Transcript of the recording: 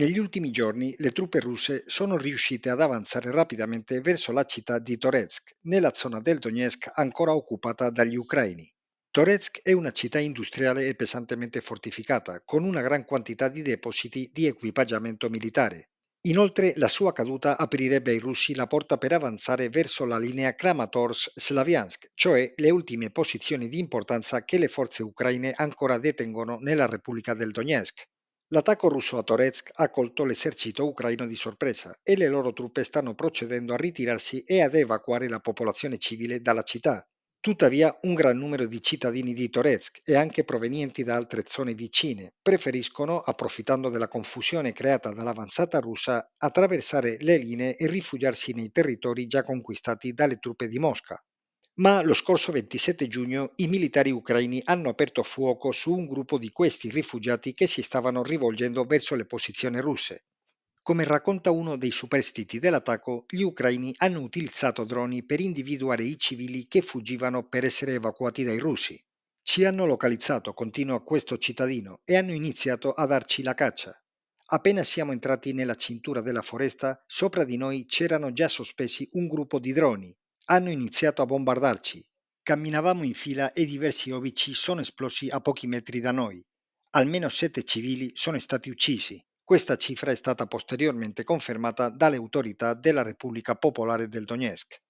Negli ultimi giorni le truppe russe sono riuscite ad avanzare rapidamente verso la città di Toretsk, nella zona del Donetsk ancora occupata dagli ucraini. Toretsk è una città industriale e pesantemente fortificata, con una gran quantità di depositi di equipaggiamento militare. Inoltre la sua caduta aprirebbe ai russi la porta per avanzare verso la linea Kramatorsk-Slaviansk, cioè le ultime posizioni di importanza che le forze ucraine ancora detengono nella Repubblica del Donetsk. L'attacco russo a Toretsk ha colto l'esercito ucraino di sorpresa e le loro truppe stanno procedendo a ritirarsi e ad evacuare la popolazione civile dalla città. Tuttavia un gran numero di cittadini di Toretsk e anche provenienti da altre zone vicine preferiscono, approfittando della confusione creata dall'avanzata russa, attraversare le linee e rifugiarsi nei territori già conquistati dalle truppe di Mosca ma lo scorso 27 giugno i militari ucraini hanno aperto fuoco su un gruppo di questi rifugiati che si stavano rivolgendo verso le posizioni russe. Come racconta uno dei superstiti dell'attacco, gli ucraini hanno utilizzato droni per individuare i civili che fuggivano per essere evacuati dai russi. Ci hanno localizzato, continua questo cittadino, e hanno iniziato a darci la caccia. Appena siamo entrati nella cintura della foresta, sopra di noi c'erano già sospesi un gruppo di droni hanno iniziato a bombardarci. Camminavamo in fila e diversi obici sono esplosi a pochi metri da noi. Almeno sette civili sono stati uccisi. Questa cifra è stata posteriormente confermata dalle autorità della Repubblica Popolare del Donetsk.